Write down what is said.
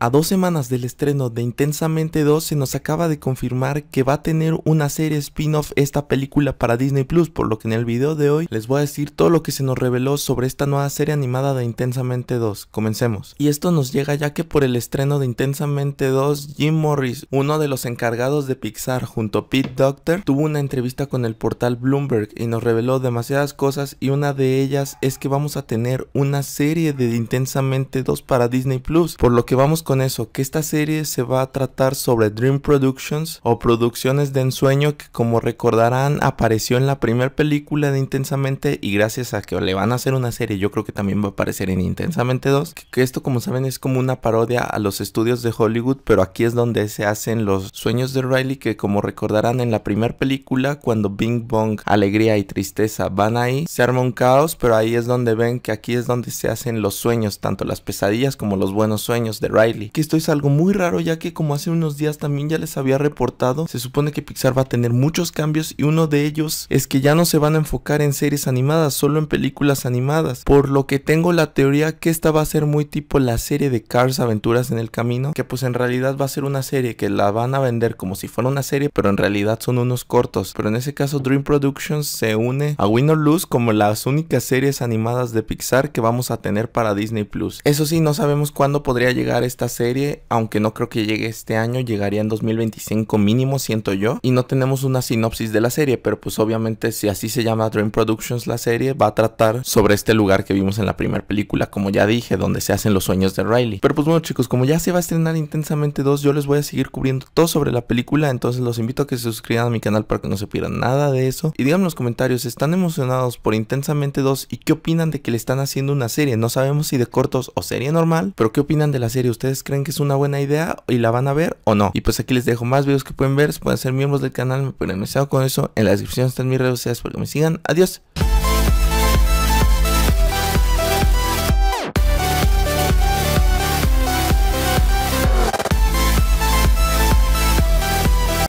A dos semanas del estreno de Intensamente 2 se nos acaba de confirmar que va a tener una serie spin-off esta película para Disney Plus, por lo que en el video de hoy les voy a decir todo lo que se nos reveló sobre esta nueva serie animada de Intensamente 2. Comencemos. Y esto nos llega ya que por el estreno de Intensamente 2, Jim Morris, uno de los encargados de Pixar junto a Pete Doctor, tuvo una entrevista con el portal Bloomberg y nos reveló demasiadas cosas y una de ellas es que vamos a tener una serie de Intensamente 2 para Disney Plus, por lo que vamos con eso, que esta serie se va a tratar sobre Dream Productions o producciones de ensueño que como recordarán apareció en la primera película de Intensamente y gracias a que le van a hacer una serie, yo creo que también va a aparecer en Intensamente 2, que, esto como saben es como una parodia a los estudios de Hollywood, pero aquí es donde se hacen los sueños de Riley que como recordarán en la primera película cuando Bing Bong, Alegría y Tristeza van ahí, se arma un caos, pero ahí es donde ven que aquí es donde se hacen los sueños, tanto las pesadillas como los buenos sueños de Riley que esto es algo muy raro ya que como hace unos días también ya les había reportado, se supone que Pixar va a tener muchos cambios y uno de ellos es que ya no se van a enfocar en series animadas, solo en películas animadas, por lo que tengo la teoría que esta va a ser muy tipo la serie de Cars Aventuras en el Camino, que pues en realidad va a ser una serie que la van a vender como si fuera una serie, pero en realidad son unos cortos, pero en ese caso Dream Productions se une a Win or Lose como las únicas series animadas de Pixar que vamos a tener para Disney Plus. Eso sí, no sabemos cuándo podría llegar esta serie, aunque no creo que llegue este año, llegaría en 2025 mínimo, siento yo. Y no tenemos una sinopsis de la serie, pero pues obviamente si así se llama Dream Productions la serie, va a tratar sobre este lugar que vimos en la primera película, como ya dije, donde se hacen los sueños de Riley. Pero pues bueno chicos, como ya se va a estrenar intensamente 2, yo les voy a seguir cubriendo todo sobre la película, entonces los invito a que se suscriban a mi canal para que no se pierdan nada de eso. Y díganme en los comentarios, ¿están emocionados por Intensamente 2 y qué opinan de que le están haciendo una serie? No sabemos si de cortos o serie normal, pero ¿qué opinan de la serie? ¿Ustedes creen que es una buena idea y la van a ver o no. Y pues aquí les dejo más videos que pueden ver, pueden ser miembros del canal, me pueden con eso. En la descripción están mis redes sociales para que me sigan. Adiós.